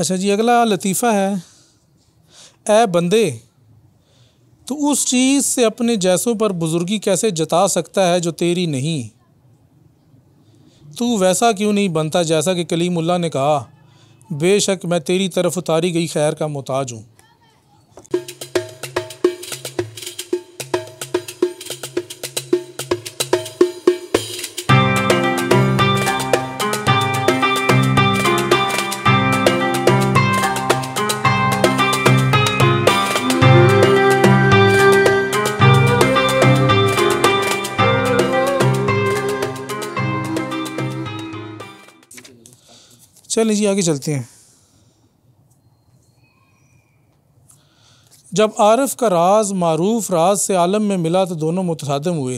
अच्छा जी अगला लतीफ़ा है ए बंदे तो उस चीज़ से अपने जैसों पर बुज़ुर्गी कैसे जता सकता है जो तेरी नहीं तू वैसा क्यों नहीं बनता जैसा कि कलीमुल्ला ने कहा बेशक मैं तेरी तरफ उतारी गई खैर का मोहताज हूँ चलिए जी आगे चलते हैं जब आरफ का राज मरूफ राज से आलम में मिला तो दोनों मुतसादम हुए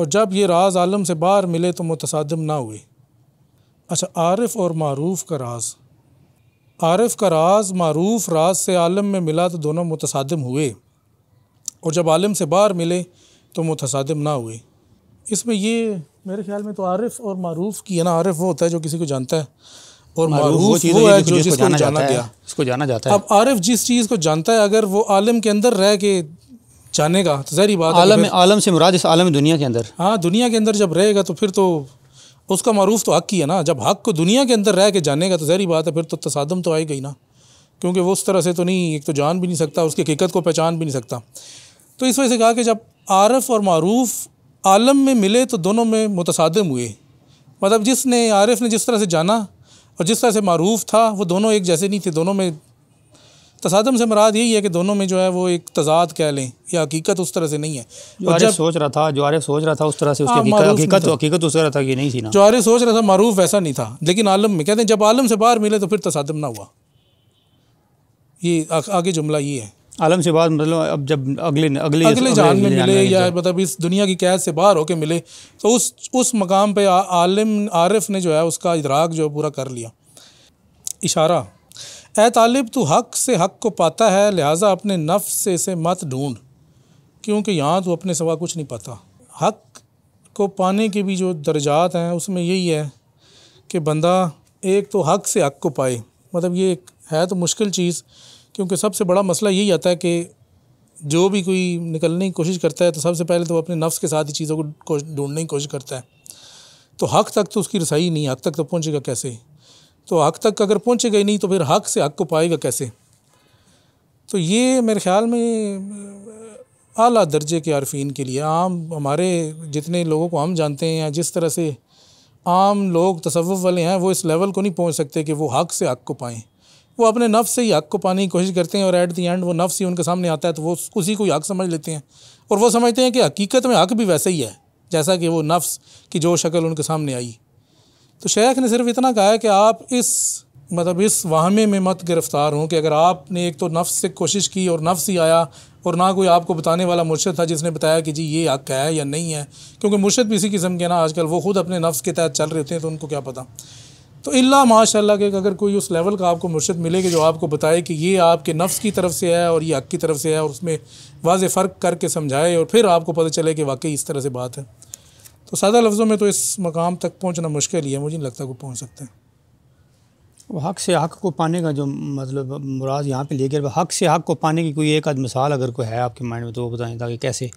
और जब ये राज आलम से बाहर मिले तो मुतसादम ना हुए अच्छा आरफ और मरूफ का राज आरफ का राज मरूफ राज से आलम में मिला तो दोनों मुतसादम हुए और जब आलम से बाहर मिले तो मुतसादम ना हुए इसमें ये मेरे ख्याल में तो आरिफ और मारूफ की है ना आरिफ वो होता है जो किसी को जानता है और मारूफ वो, वो, है जो जिसको जाना, जाना है इसको जाना जाता है अब आरिफ जिस चीज़ को जानता है अगर वो आलम के अंदर रह के जानेगा तो जहरी बात आलम आलम से मुराद इस आलम दुनिया के अंदर हाँ दुनिया के अंदर जब रहेगा तो फिर तो उसका मारूफ तो हक ही है ना जब हक को दुनिया के अंदर रह के जानेगा तो जहरी बात है फिर तो तसादम तो आएगा ही ना क्योंकि वो उस तरह से तो नहीं एक तो जान भी नहीं सकता उसकी हकीकत को पहचान भी नहीं सकता तो इस वजह से कहा कि जब आरफ और मारूफ आलम में मिले तो दोनों में मुतसादम हुए मतलब जिसने आरिफ ने जिस तरह से जाना और जिस तरह से मरूफ था वो दोनों एक जैसे नहीं थे दोनों में तसादम से मराद यही है कि दोनों में जो है वो एक तजाद कह लें या हकीकत उस तरह से नहीं है जो आरिफ सोच रहा था जो आरिफ सोच रहा था उस तरह से उसकी हाँ, हकीकत हकीकत तो हकीकत उस तरह था कि नहीं थी ना जो आरिफ सोच रहा था मरूफ वैसा नहीं था लेकिन आलम में कहते हैं जब आलम से बाहर मिले तो फिर तसादम ना हुआ ये आगे जुमला ये है आलम से बाहर मतलब अब जब अगले अगले अगले जान में मिले या मतलब इस दुनिया की कैद से बाहर होके मिले तो उस उस मकाम पे आलिम आरिफ ने जो है उसका इदराक जो पूरा कर लिया इशारा ए तालिब तू हक से हक को पाता है लिहाजा अपने नफ़ से इसे मत ढूंढ क्योंकि यहाँ तो अपने सवा कुछ नहीं पता हक को पाने के भी जो दर्जात हैं उसमें यही है कि बंदा एक तो हक से हक को पाए मतलब ये एक है तो मुश्किल चीज़ क्योंकि सबसे बड़ा मसला यही आता है कि जो भी कोई निकलने की कोशिश करता है तो सबसे पहले तो वो अपने नफ्स के साथ ही चीज़ों को ढूंढने की कोशिश करता है तो हक तक तो उसकी रसाई नहीं हक तक तो पहुँचेगा कैसे तो हक तक अगर पहुँचेगा ही नहीं तो फिर हक से हक को पाएगा कैसे तो ये मेरे ख्याल में अला दर्जे के आरफीन के लिए आम हमारे जितने लोगों को हम जानते हैं या जिस तरह से आम लोग तसवुफ़ वाले हैं वो इस लेवल को नहीं पहुंच सकते कि वो हक से हक को पाएँ वो अपने नफ से ही हक को पाने की कोशिश करते हैं और एट दी एंड वो नफ्स ही उनके सामने आता है तो वो उसी को हक समझ लेते हैं और वो समझते हैं कि हकीकत में हक भी वैसे ही है जैसा कि वो नफ्स की जो शक्ल उनके सामने आई तो शेख ने सिर्फ इतना कहा है कि आप इस मतलब इस वाहमे में मत गिरफ़्तार हों कि अगर आपने एक तो नफ्स से कोशिश की और नफ्स ही आया और ना कोई आपको बताने वाला मुर्शद था जिसने बताया कि जी ये हक है या नहीं है क्योंकि मुर्शद भी इसी किस्म के ना आजकल वो खुद अपने नफ्स के तहत चल रहे होते हैं तो उनको क्या पता तो इल्ला माशाल्लाह के अगर कोई उस लेवल का आपको मुर्शद मिलेगा जो आपको बताए कि ये आपके नफ्स की तरफ से है और ये हक की तरफ से है और उसमें वाज फ़र्क करके समझाए और फिर आपको पता चले कि वाकई इस तरह से बात है तो सादा लफ्ज़ों में तो इस मकाम तक पहुँचना मुश्किल ही है मुझे नहीं लगता को पहुँच सकते हैं हक़ से हक़ को पाने का जो मतलब मुराद यहाँ पर लेकर हक़ से हक़ को पाने की कोई एक आध मिसाल अगर कोई है आपके माइंड में तो वो बताएं ताकि कैसे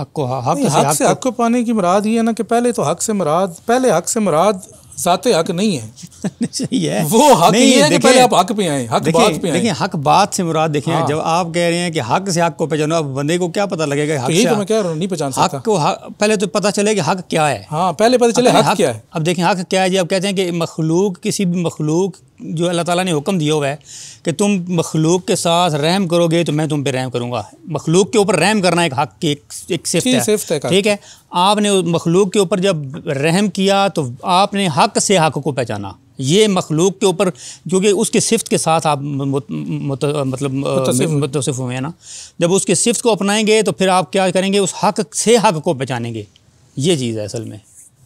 हक़ को हक़ से हक़ को पाने की मुराद ये है ना कि पहले तो हक़ से मुराद पहले हक़ से मुराद साथ हक नहीं है है वो हक नहीं, ये है कि पहले आप हक पे आए हक बात पे आए देखिए हक बात से मुराद देखें हाँ। जब आप कह रहे हैं कि हक से हक को पहचानो अब बंदे को क्या पता लगेगा हक तो यही तो मैं कह रहा हूँ नहीं पहचान हक को हक, पहले तो पता चले कि हक क्या है हाँ पहले पता चले हक क्या है अब देखें हक क्या है जी आप कहते हैं कि मखलूक किसी भी मखलूक जो अल्लाह ताला ने हुक्म दिया हुआ है कि तुम मखलूक के साथ रहम करोगे तो मैं तुम पे रहम करूँगा मखलूक के ऊपर रहम करना एक हक की एक, एक सिफ्त है ठीक है आपने मखलूक के ऊपर जब रहम किया तो आपने हक से हक को पहचाना ये मखलूक के ऊपर क्योंकि उसके सिफ्त के साथ आप मुत, मुत, मतलब मुतसिफ हुए हैं ना जब उसके सिफ्त को अपनाएंगे तो फिर आप क्या करेंगे उस हक से हक को पहचानेंगे ये चीज़ है असल में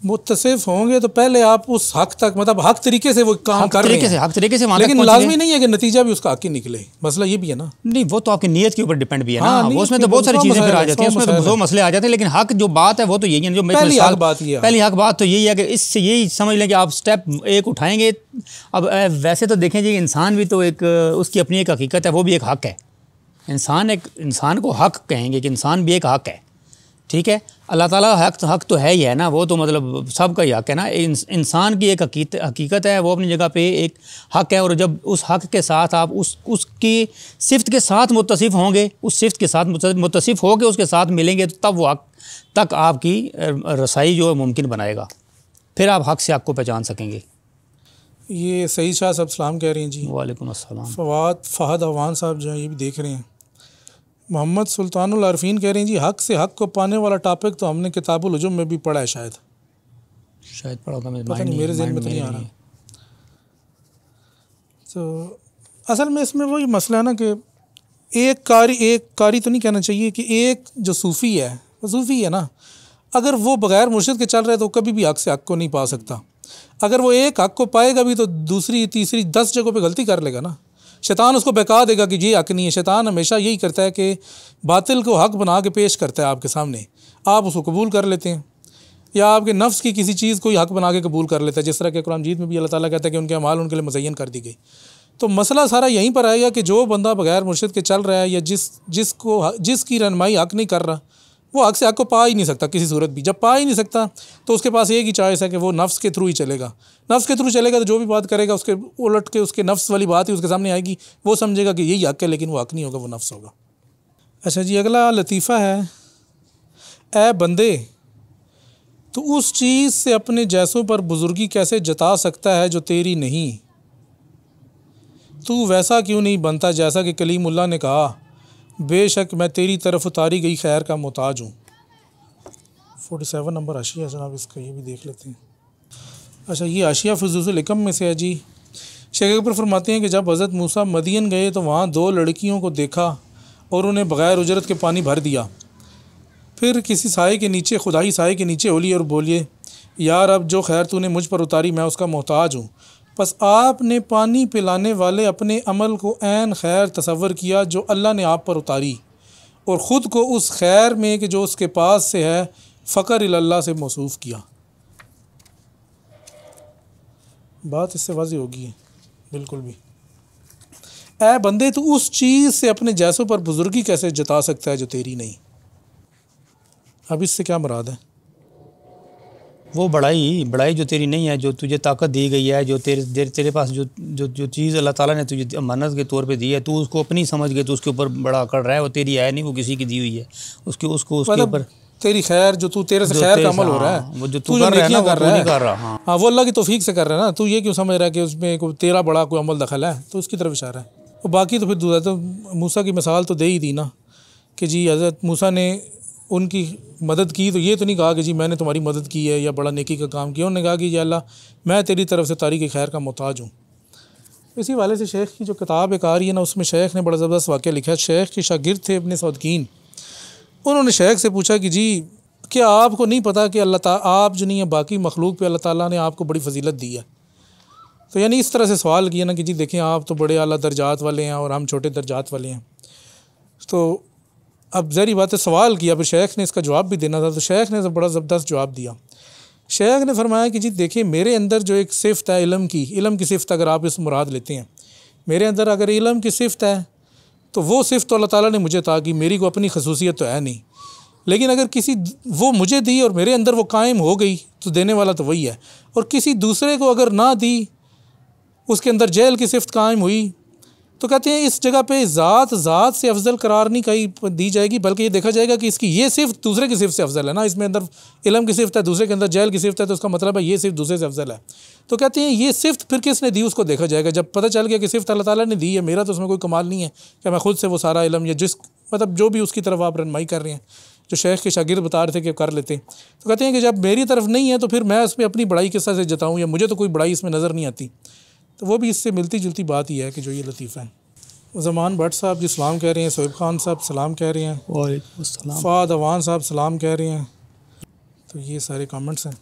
मुतसिफ होंगे तो पहले आप उस हक तक मतलब हक तरीके से वो काम कर रहे हैं हक तरीके से लेकिन लाजमी नहीं है कि नतीजा भी उसका हक ही निकले मसला ये भी है ना नहीं वो तो आपकी नीयत के ऊपर डिपेंड भी है ना हाँ, वो तो उसमें तो बहुत सारी चीज़ें फिर आ जाती है उसमें तो दो मसले आ जाते हैं लेकिन हक जो बात है वो तो यही है जो पहली हक बात ये पहली हक बात तो यही है कि इससे यही समझ लें कि आप स्टेप एक उठाएंगे अब वैसे तो देखें जी इंसान भी तो एक उसकी अपनी एक हकीकत है वो भी एक हक है इंसान एक इंसान को हक कहेंगे कि इंसान भी एक हक है ठीक है अल्लाह ताला हक हक तो है ही है ना वो तो मतलब सबका ही हक है ना इंसान की एक हकीकत हकीकत है वो अपनी जगह पे एक हक है और जब उस हक के साथ आप उस उसकी सिफत के साथ मुतसिफ़ होंगे उस सिफत के साथ मुतसिफ़ होकर उसके साथ मिलेंगे तो तब वो हक तक आपकी रसाई जो है मुमकिन बनाएगा फिर आप हक से हक को पहचान सकेंगे ये सही शाह साहब सलाम कह रही हैं जी वालेकुम अस्सलाम फवाद फ़हद अवान साहब जो है ये भी देख रहे हैं मोहम्मद सुल्तानुल आरफीन कह रही जी हक से हक को पाने वाला टॉपिक तो हमने किताबुल हजुम में भी पढ़ा है शायद शायद पढ़ा था मेरे पता नहीं मेरे जहन में तो नहीं आ रहा तो असल में इसमें वही मसला है ना कि एक कारी एक कारी तो नहीं कहना चाहिए कि एक जो सूफ़ी है वो सूफ़ी है ना अगर वो बग़ैर मुर्शद के चल रहे तो कभी भी हक से हक को नहीं पा सकता अगर वो एक हक को पाएगा भी तो दूसरी तीसरी दस जगहों पे गलती कर लेगा ना शैतान उसको बहका देगा कि ये हक नहीं है शैतान हमेशा यही करता है कि बातिल को हक बना के पेश करता है आपके सामने आप उसको कबूल कर लेते हैं या आपके नफ्स की किसी चीज़ को ही हक बना के कबूल कर लेता है जिस तरह के कुरान जीत में भी अल्लाह ताला कहता है कि उनके अमाल उनके लिए मुजैन कर दी गई तो मसला सारा यहीं पर आएगा कि जो बंदा बगैर मुर्शद के चल रहा है या जिस जिसको जिसकी रहनमाई हक नहीं कर रहा वो आग से आग को पा ही नहीं सकता किसी सूरत भी जब पा ही नहीं सकता तो उसके पास एक ही चॉइस है कि वो नफ्स के थ्रू ही चलेगा नफ्स के थ्रू चलेगा तो जो भी बात करेगा उसके उलट के उसके नफ्स वाली बात ही उसके सामने आएगी वो समझेगा कि यही हक है लेकिन वो हक नहीं होगा वो नफ्स होगा अच्छा जी अगला लतीफ़ा है ए बंदे तो उस चीज़ से अपने जैसों पर बुज़ुर्गी कैसे जता सकता है जो तेरी नहीं तू वैसा क्यों नहीं बनता जैसा कि कलीमुल्ला ने कहा बेशक मैं तेरी तरफ उतारी गई खैर का मोहताज हूँ फोर्टी सेवन नंबर आशिया जनाब इसका ये भी देख लेते हैं अच्छा ये आशिया फजूसलकम में से है जी शेख अकबर फरमाते हैं कि जब हज़रत मूसा मदीन गए तो वहाँ दो लड़कियों को देखा और उन्हें बग़ैर उजरत के पानी भर दिया फिर किसी साय के नीचे खुदाई साय के नीचे होली और बोलिए यार अब जो खैर तूने मुझ पर उतारी मैं उसका मोहताज हूँ बस आपने पानी पिलाने वाले अपने अमल को ऐन खैर तसवर किया जो अल्लाह ने आप पर उतारी और ख़ुद को उस खैर में कि जो उसके पास से है फ़कर अल्लाह से मौसू किया बात इससे वाजी होगी है बिल्कुल भी ऐ बंदे तो उस चीज़ से अपने जैसों पर बुज़ुर्गी कैसे जता सकता है जो तेरी नहीं अब इससे क्या मुराद है वो बड़ाई बड़ाई जो तेरी नहीं है जो तुझे ताकत दी गई है जो तेरे तेरे पास जो जो जो चीज़ अल्लाह ताला ने तुझे अमानत के तौर पे दी है तू उसको अपनी समझ गए तो उसके ऊपर बड़ा अकड़ रहा है वो तेरी है नहीं वो किसी की दी हुई है उसके उसको उसके मतलब ऊपर तेरी खैर जो तू तेरे से खैर का अमल हो रहा हाँ, है वो जो तू कर रहा है कर रहा है हाँ।, हाँ वो अल्लाह की तोफीक से कर रहा है ना तू ये क्यों समझ रहा है कि उसमें तेरा बड़ा कोई अमल दखल है तो उसकी तरफ इशारा है बाकी तो फिर दूसरा तो मूसा की मिसाल तो दे ही दी ना कि जी हज़रत मूसा ने उनकी मदद की तो ये तो नहीं कहा कि जी मैंने तुम्हारी मदद की है या बड़ा नेकी का काम किया उन्होंने कहा कि या अल्लाह मैं तेरी तरफ से तारीख खैर का मोहताज हूँ इसी वाले से शेख की जो किताब एक आ रही है ना उसमें शेख ने बड़ा ज़बरदस्त वाक़ लिखा शेख के शागिर्द थे अपने सौदकिन उन्होंने शेख से पूछा कि जी क्या आपको नहीं पता कि अल्लाह आप जो नहीं है बाकी मखलूक पे अल्लाह ताला ने आपको बड़ी फजीलत दी है तो यानी इस तरह से सवाल किया ना कि जी देखें आप तो बड़े अली दर्जात वाले हैं और हम छोटे दर्जात वाले हैं तो अब जहरी बात है सवाल किया फिर शेख ने इसका जवाब भी देना था तो शेख ने तो बड़ा ज़बरदस्त जवाब दिया शेख ने फरमाया कि जी देखिए मेरे अंदर जो एक सिफत है इलम की इलम की सिफत अगर आप इस मुराद लेते हैं मेरे अंदर अगर इलम की सिफ्त है तो वो सिर्फ तो अल्लाह ताला ने मुझे था कि मेरी को अपनी खसूसियत तो है नहीं लेकिन अगर किसी वो मुझे दी और मेरे अंदर वो कायम हो गई तो देने वाला तो वही है और किसी दूसरे को अगर ना दी उसके अंदर जेल की सिफ्त कायम हुई तो कहते हैं इस जगह पे ज़ात ज़ात से अफजल करार नहीं कहीं दी जाएगी बल्कि ये देखा जाएगा कि इसकी ये सिर्फ दूसरे की सिर्फ से अफजल है ना इसमें अंदर इलम की सिफ्त है दूसरे के अंदर जैल की सिफ्त है तो उसका मतलब है ये सिर्फ दूसरे से अफजल है तो कहते हैं ये सिर्फ फिर किसने दी उसको देखा जाएगा जब पता चल गया कि सिर्फ तो अल्लाह ताली ने दी है मेरा तो उसमें कोई कमाल नहीं है क्या मैं खुद से वो सारा इलम या जिस मतलब जो भी उसकी तरफ आप रनमाई कर रहे हैं जो शेख के शागिर्द बता रहे थे कि कर लेते तो कहते हैं कि जब मेरी तरफ नहीं है तो फिर मैं उसमें अपनी बड़ाई किस्सा से जताऊँ या मुझे तो कोई बड़ाई इसमें नज़र नहीं आती तो वो भी इससे मिलती जुलती बात ही है कि जो ये लतीफ़ा है जमान भट्ट साहब जी सलाम कह रहे हैं सोहेब खान साहब सलाम कह रहे हैं फ़ाद अवान साहब सलाम कह रहे हैं तो ये सारे कमेंट्स हैं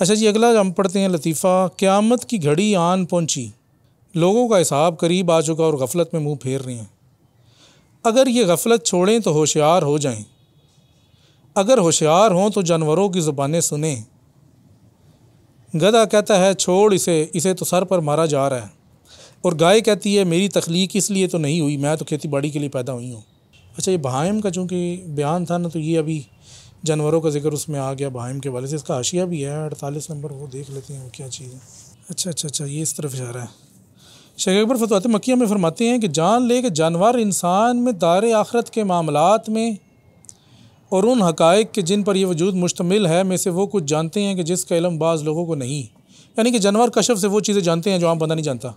अच्छा जी अगला हम पढ़ते हैं लतीफ़ा क़्यामत की घड़ी आन पहुंची लोगों का हिसाब करीब आ चुका और गफलत में मुंह फेर रहे हैं अगर ये गफलत छोड़ें तो होशियार हो जाएं अगर होशियार हों तो जानवरों की ज़ुबानें सुने गधा कहता है छोड़ इसे इसे तो सर पर मारा जा रहा है और गाय कहती है मेरी तख्लीक इसलिए तो नहीं हुई मैं तो खेती बाड़ी के लिए पैदा हुई हूँ अच्छा ये बहाइम का चूँकि बयान था ना तो ये अभी जानवरों का जिक्र उसमें आ गया बहाइम के वाले से इसका आशिया भी है अड़तालीस नंबर वो देख लेते हैं वो क्या चीज़ है अच्छा अच्छा अच्छा ये इस तरफ जा रहा है शेख अकबर फतवात मक्या में फरमाते हैं कि जान ले कि जानवर इंसान में दार आखरत के मामलों में और उन हक़ के जिन पर यह वजूद मुश्तमिल है में से वो कुछ जानते हैं कि जिसका इलम बाज़ लोगों को नहीं यानी कि जानवर कशफ से वो चीज़ें जानते हैं जो आम बंदा नहीं जानता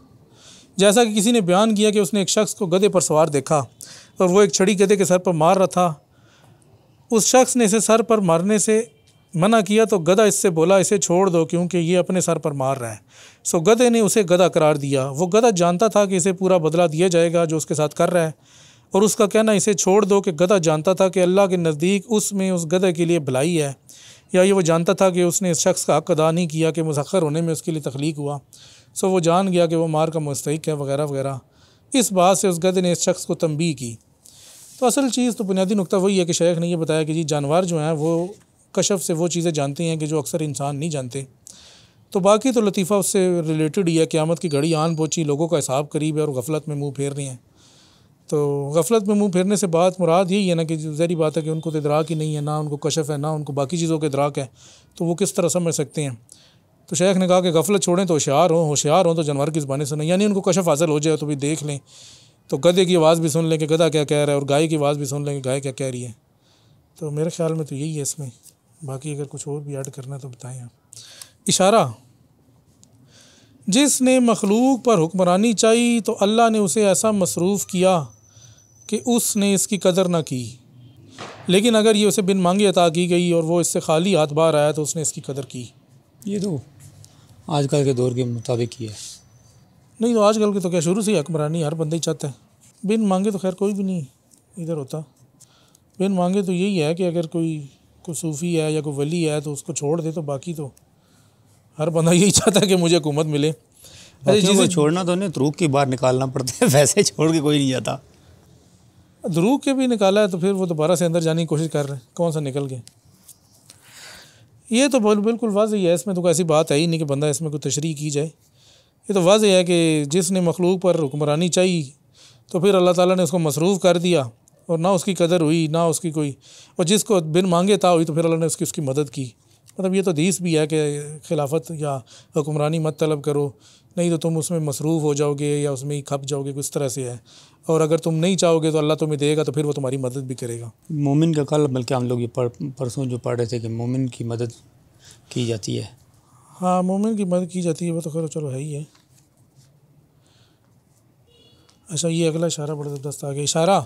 जैसा कि किसी ने बयान किया कि उसने एक शख्स को गधे पर सवार देखा और वो एक छड़ी गधे के सर पर मार रहा था उस शख्स ने इसे सर पर मारने से मना किया तो गधा इससे बोला इसे छोड़ दो क्योंकि ये अपने सर पर मार रहा है सो गधे ने उसे गधा करार दिया वो गधा जानता था कि इसे पूरा बदला दिया जाएगा जो उसके साथ कर रहा है और उसका कहना इसे छोड़ दो कि गधा जानता था कि अल्लाह के नज़दीक उसमें उस गधे के लिए भलाई है या ये वो जानता था कि उसने इस शख्स का हक अदा नहीं किया कि मुसखर होने में उसके लिए तख्लीक हुआ सो वो जान गया कि वो मार का मुस्तक है वगैरह वगैरह इस बात से उस गधे ने इस शख्स को तंबी की तो असल चीज़ तो बुनियादी नुकता वही है कि शेख ने यह बताया कि जी जानवर जो हैं वो कशफ से वो चीज़ें जानते हैं कि जो अक्सर इंसान नहीं जानते तो बाकी तो लतीफ़ा उससे रिलेटेड ही है क़्यामत की घड़ी आन पहुँची लोगों का हिसाब करीब है और गफलत में मुँह फेर रही हैं तो गफलत में मुंह फेरने से बात मुराद यही है ना कि जहरी बात है कि उनको तो इदराक ही नहीं है ना उनको कशफ है ना उनको बाकी चीज़ों के इदराक है तो वो किस तरह समझ सकते हैं तो शेख ने कहा कि गफलत छोड़ें तो होशियार हों होशियार हों तो जानवर की जबानी सुने यानी उनको कशफ हासिल हो जाए तो भी देख लें तो गधे की आवाज़ भी सुन लें कि गधा क्या कह रहा है और गाय की आवाज़ भी सुन लें कि गाय क्या कह रही है तो मेरे ख्याल में तो यही है इसमें बाकी अगर कुछ और भी ऐड करना है तो बताएँ आप इशारा जिसने मखलूक पर हुक्मरानी चाहिए तो अल्लाह ने उसे ऐसा मसरूफ़ किया कि उसने इसकी कदर ना की लेकिन अगर ये उसे बिन मांगे अता की गई और वो इससे खाली हाथ बार आया तो उसने इसकी कदर की ये तो आजकल के दौर के मुताबिक ही है नहीं तो आजकल के तो क्या शुरू से ही हुक्मरानी हर बंदा ही चाहता है बिन मांगे तो खैर कोई भी नहीं इधर होता बिन मांगे तो यही है कि अगर कोई कोई सूफ़ी है या कोई वली है तो उसको छोड़ दे तो बाकी तो हर बंदा यही चाहता कि मुझे हुकूमत मिले अरे जिसे छोड़ना तो उन्हें द्रूक की बाहर निकालना पड़ता है वैसे छोड़ के कोई नहीं जाता द्रूक के भी निकाला है तो फिर वो दोबारा से अंदर जाने की कोशिश कर रहे हैं कौन सा निकल गए ये तो बिल्कुल वाजह है इसमें तो कोई ऐसी बात है ही नहीं कि बंदा इसमें कोई तशरी की जाए ये तो वाजह है कि जिसने मखलूक पर हुक्मरानी चाहिए तो फिर अल्लाह ताला ने उसको मसरूफ़ कर दिया और ना उसकी कदर हुई ना उसकी कोई और जिसको बिन मांगे ता हुई तो फिर अल्लाह ने उसकी उसकी मदद की मतलब ये तो दीस भी है कि खिलाफत या हुक्मरानी मत तलब करो नहीं तो तुम उसमें मसरूफ़ हो जाओगे या उसमें ही खप जाओगे किस तरह से है और अगर तुम नहीं चाहोगे तो अल्लाह तुम्हें देगा तो फिर वो तुम्हारी मदद भी करेगा मोमिन का कल बल्कि हम लोग ये परसों जो पढ़ रहे थे कि मोमिन की मदद की जाती है हाँ मोमिन की मदद की जाती है वो तो खैर चलो है ही है अच्छा ये अगला इशारा बड़ा ज़बरदस्त आ गया इशारा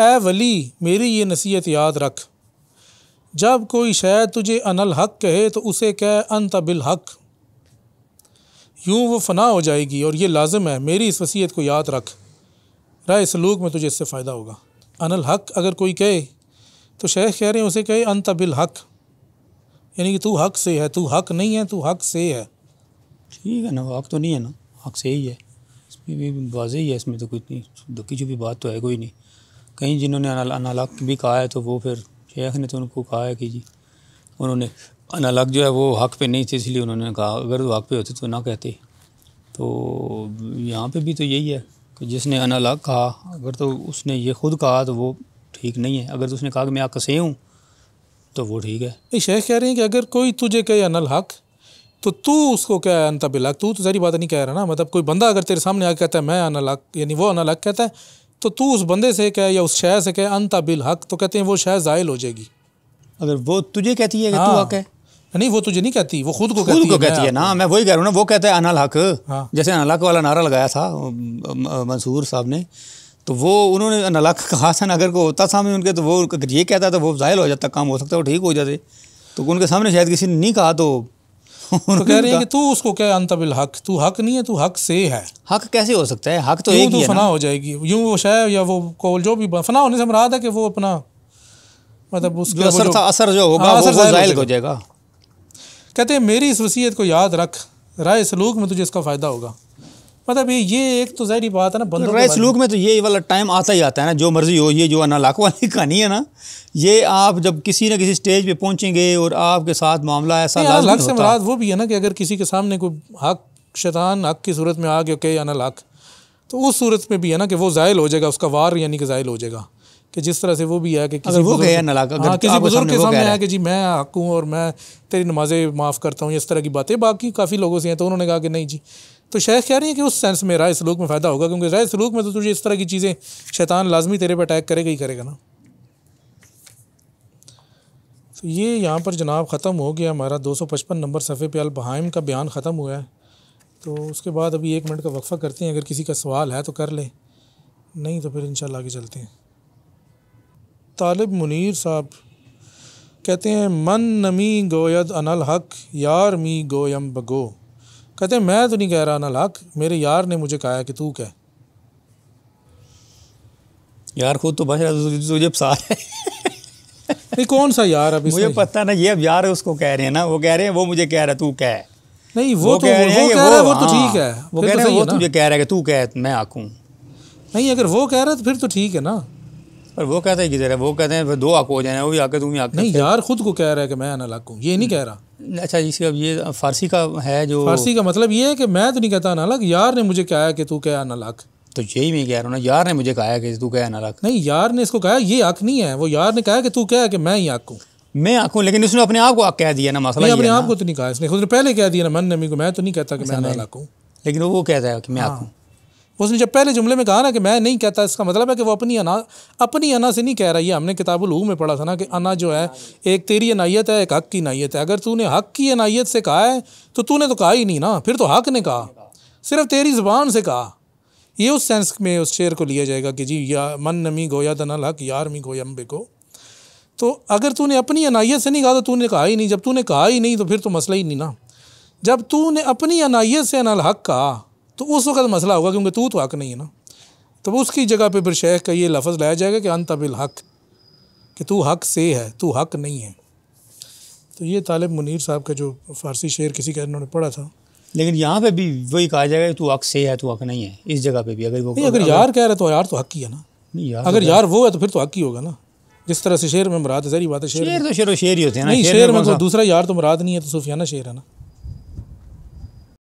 ए वली मेरी ये नसीहत याद रख जब कोई शय तुझे अनल हक कहे तो उसे कह अंत बिल हक यूँ वो फना हो जाएगी और ये लाजम है मेरी इस वसीयत को याद रख राय सलूक में तुझे इससे फ़ायदा होगा अनल हक अगर कोई कहे तो शेख कह रहे हैं उसे कहे अंत बिल हक यानी कि तू हक से है तू हक नहीं है तू हक से है ठीक है ना हक तो नहीं है ना हक से ही है इसमें भी वाजह ही है इसमें तो कुछ नहीं दुखी छुपी बात तो है कोई नहीं कहीं जिन्होंने हक भी कहा है तो वो फिर शेख ने तो उनको कहा है कि जी उन्होंने अनलग जो है वो हक़ पे नहीं थे इसलिए उन्होंने कहा अगर वो हक़ पे होते तो ना कहते तो यहाँ पे भी तो यही है कि जिसने अनलग कहा अगर तो उसने ये खुद कहा तो वो ठीक नहीं है अगर तो उसने कहा कि मैं से हूँ तो वो ठीक है शेख कह रहे हैं कि अगर कोई तुझे कहे अनल हक़ तो तू उसको क्या है अनता तू तो सारी बात नहीं कह रहा ना मतलब कोई बंदा अगर तेरे सामने आ कहता है मैं अनल हक यानी वो हक कहता है तो तू उस बंदे से कह या उस शह से कह अनता बिल हक तो कहते हैं वो शह ज़ायल हो जाएगी अगर वो तुझे कहती है कि हाँ, तू हक है नहीं वो तुझे नहीं कहती वो खुद को खुद कहती को है, कहती है ना मैं वही कह रहा हूँ ना वो कहता है अनल हक हाँ। जैसे अनल हक वाला नारा लगाया था मंसूर साहब ने तो वो उन्होंने अनल हक कहा था ना अगर को होता सामने उनके तो वो अगर ये कहता तो वो जायल हो जाता काम हो सकता है वो ठीक हो जाते तो उनके सामने शायद किसी ने नहीं कहा तो तो कह रहे हैं कि तू उसको क्या अंतबिल हक तू हक नहीं है तू हक से है हक कैसे हो सकता है हक तो एक ही तो फना हो जाएगी यूं वो शायद या वो कोल जो भी फना होने से मुराद है कि वो अपना मतलब उसका असर था असर जो होगा हाँ, असर वो जाहिल हो जाएगा कहते हैं मेरी इस वसीयत को याद रख राय सलूक में तुझे इसका फ़ायदा होगा मतलब ये ये एक तो जहरी बात है ना बंदर तो सलूक में तो ये वाला टाइम आता ही आता है ना जो मर्ज़ी हो ये जो अनालाक वाली कहानी है ना ये आप जब किसी ना किसी स्टेज पे पहुंचेंगे और आपके साथ मामला ऐसा लाख से मुराद वो भी है ना कि अगर किसी के सामने कोई हक शैतान हक की सूरत में आ गया के अनालाक तो उस सूरत में भी है ना कि वो ज़ायल हो जाएगा उसका वार यानी कि ज़ायल हो जाएगा कि जिस तरह से वो भी है कि किसी वो लाख हाँ किसी बुजुर्ग के सामने आया कि जी मैं हक हूँ और मैं तेरी नमाज़ें माफ़ करता हूँ इस तरह की बातें बाकी काफ़ी लोगों से हैं तो उन्होंने कहा कि नहीं जी तो शेख कह रही है कि उस सेंस में राय सलूक में फ़ायदा होगा क्योंकि राय सलूक में तो तुझे इस तरह की चीज़ें शैतान लाजमी तेरे पर अटैक करेगा ही करेगा ना तो ये यहाँ पर जनाब ख़त्म हो गया हमारा 255 नंबर सफ़े पे अलबहाइम का बयान ख़त्म हुआ है तो उसके बाद अभी एक मिनट का वक्फ़ा करते हैं अगर किसी का सवाल है तो कर लें नहीं तो फिर इन आगे चलते हैं तालिब मुनिर साहब कहते हैं मन नमी गोयद अनल हक यार मी गोयम बगो कहते हैं मैं तो नहीं कह रहा ना लाख मेरे यार ने मुझे कहा कि तू कह यार खुद तो बचा तुझे पसार है नहीं कौन सा यार अभी मुझे पता ना ये अब यार उसको कह रहे हैं ना वो कह रहे हैं वो मुझे कह रहा है तू कह नहीं वो, वो तो कह रहे हैं वो कह रहा है वो तो ठीक हाँ, है वो कह तो रहे हैं वो तुझे कह रहा है कि तू कह मैं आकूं नहीं अगर वो कह रहा है तो फिर तो ठीक है ना पर वो कहता है किधर है वो कहते हैं दो आंख हो जाए वो भी आके तुम्हें आके नहीं यार खुद को कह रहा है कि मैं अनल आकूं ये नहीं कह रहा अच्छा जी अब ये फारसी का है जो फारसी का मतलब ये है कि मैं तो नहीं कहता नालाक यार ने मुझे कहा कि तू क्या नालाक तो यही मैं कह रहा हूँ ना यार ने मुझे कहा कि तू क्या नालाक नहीं यार ने इसको कहा ये आँख नहीं है वो यार ने कहा कि तू क्या है कि मैं ही आँख मैं आँखूँ लेकिन उसने अपने आप को कह दिया ना मसला अपने आप को तो नहीं कहा इसने खुद ने पहले कह दिया ना मन ने मैं तो नहीं कहता कि मैं नालाक हूँ लेकिन वो कहता है कि मैं आँखूँ हाँ। उसने जब पहले जुमले में कहा ना कि मैं नहीं कहता इसका मतलब है कि वो अपनी अना अपनी अना से नहीं कह रही है हमने किताब लू में पढ़ा था ना कि अना जो है एक तेरी अनाइत है एक हक की अनाइत है अगर तूने हक की अनाइत से कहा है तो तूने तो कहा ही नहीं ना फिर तो हक ने कहा सिर्फ तेरी ज़बान से कहा ये उस सेंस में उस शेर को लिया जाएगा कि जी या मन नमी गोया दनल हक यार मी गोयम को तो अगर तूने अपनी अनाइत से नहीं कहा तो तूने कहा ही नहीं जब तूने कहा ही नहीं तो फिर तो मसला ही नहीं ना जब तूने अपनी अनाइत से अनल हक कहा तो उस वक्त मसला होगा क्योंकि तू तो हक नहीं है ना तो उसकी जगह पे फिर शेख का ये लफज लाया जाएगा कि अन तबिल हक कि तू हक से है तू हक नहीं है तो ये तालब मुनीर साहब का जो फ़ारसी शेर किसी का इन्होंने पढ़ा था लेकिन यहाँ पे भी वही कहा जाएगा तू हक से है तू हक नहीं है इस जगह पे भी अगर वो नहीं अगर, अगर यार कह रहा तो यार तो हक ही है ना यार अगर तो यार वो है तो फिर तो हक ही होगा ना जिस तरह से शेर में मुराद है जहरी बात है शेर, तो शेर शेर ही होते हैं नहीं शेर में दूसरा यार तो मुराद नहीं है तो सूफियाना शेर है ना